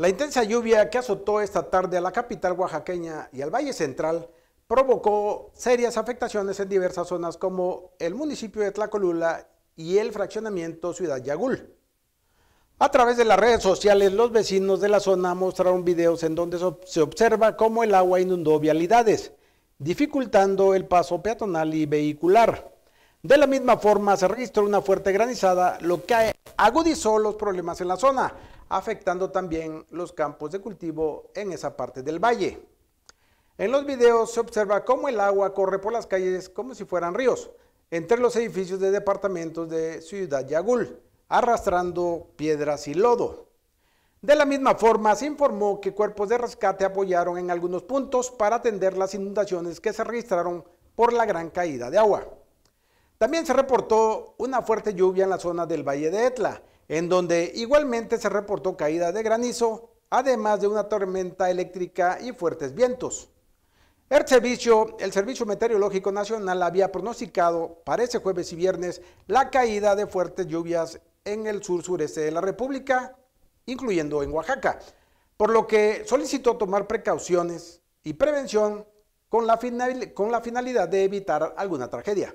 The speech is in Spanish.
La intensa lluvia que azotó esta tarde a la capital oaxaqueña y al Valle Central provocó serias afectaciones en diversas zonas como el municipio de Tlacolula y el fraccionamiento Ciudad Yagul. A través de las redes sociales, los vecinos de la zona mostraron videos en donde se observa cómo el agua inundó vialidades, dificultando el paso peatonal y vehicular. De la misma forma, se registró una fuerte granizada, lo que agudizó los problemas en la zona, afectando también los campos de cultivo en esa parte del valle. En los videos se observa cómo el agua corre por las calles como si fueran ríos, entre los edificios de departamentos de Ciudad Yagul, arrastrando piedras y lodo. De la misma forma, se informó que cuerpos de rescate apoyaron en algunos puntos para atender las inundaciones que se registraron por la gran caída de agua. También se reportó una fuerte lluvia en la zona del Valle de Etla, en donde igualmente se reportó caída de granizo, además de una tormenta eléctrica y fuertes vientos. El servicio, el servicio, Meteorológico Nacional había pronosticado para ese jueves y viernes la caída de fuertes lluvias en el sur sureste de la República, incluyendo en Oaxaca, por lo que solicitó tomar precauciones y prevención con la finalidad de evitar alguna tragedia.